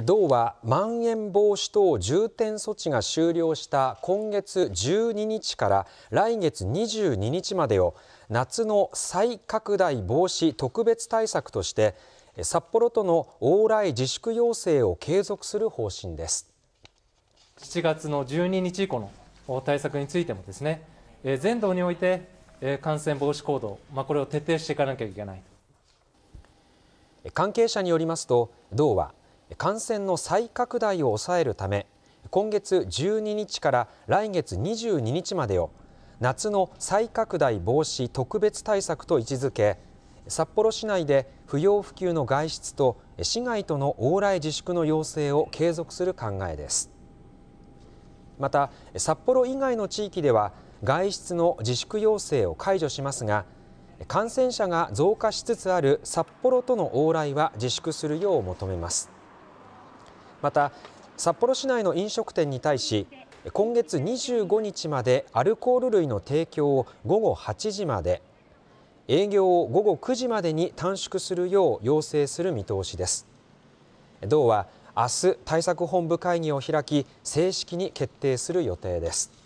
道はまん延防止等重点措置が終了した今月12日から来月22日までを夏の再拡大防止特別対策として札幌との往来自粛要請を継続する方針です7月の12日以降の対策についてもですね全道において感染防止行動、まあ、これを徹底していかなきゃいけない関係者によりますと道は感染の再拡大を抑えるため今月12日から来月22日までを夏の再拡大防止特別対策と位置づけ札幌市内で不要不急の外出と市外との往来自粛の要請を継続する考えですまた札幌以外の地域では外出の自粛要請を解除しますが感染者が増加しつつある札幌との往来は自粛するよう求めますまた札幌市内の飲食店に対し今月25日までアルコール類の提供を午後8時まで営業を午後9時までに短縮するよう要請する見通しです道は明日対策本部会議を開き正式に決定する予定です